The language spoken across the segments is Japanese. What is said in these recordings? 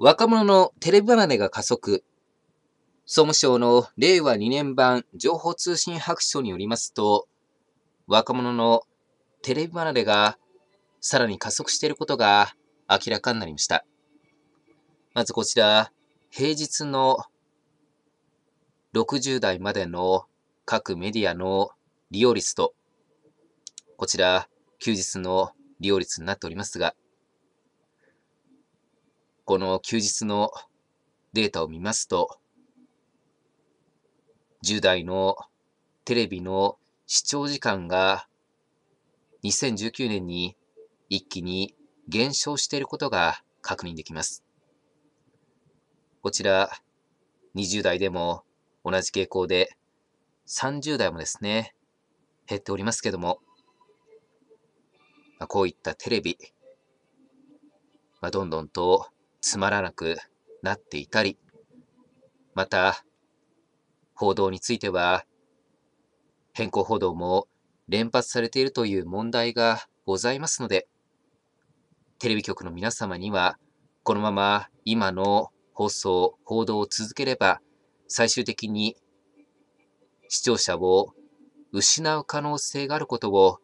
若者のテレビ離れが加速。総務省の令和2年版情報通信白書によりますと、若者のテレビ離れがさらに加速していることが明らかになりました。まずこちら、平日の60代までの各メディアの利用率と、こちら、休日の利用率になっておりますが、この休日のデータを見ますと、10代のテレビの視聴時間が2019年に一気に減少していることが確認できます。こちら、20代でも同じ傾向で、30代もですね、減っておりますけども、まあ、こういったテレビ、まあ、どんどんとつまらなくなっていたり、また、報道については、変更報道も連発されているという問題がございますので、テレビ局の皆様には、このまま今の放送、報道を続ければ、最終的に視聴者を失う可能性があることを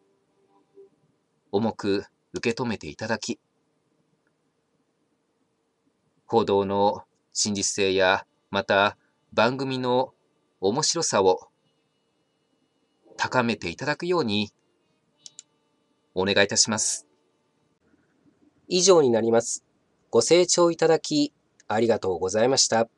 重く受け止めていただき、報道の真実性や、また番組の面白さを高めていただくようにお願いいたします。以上になります。ご清聴いただきありがとうございました。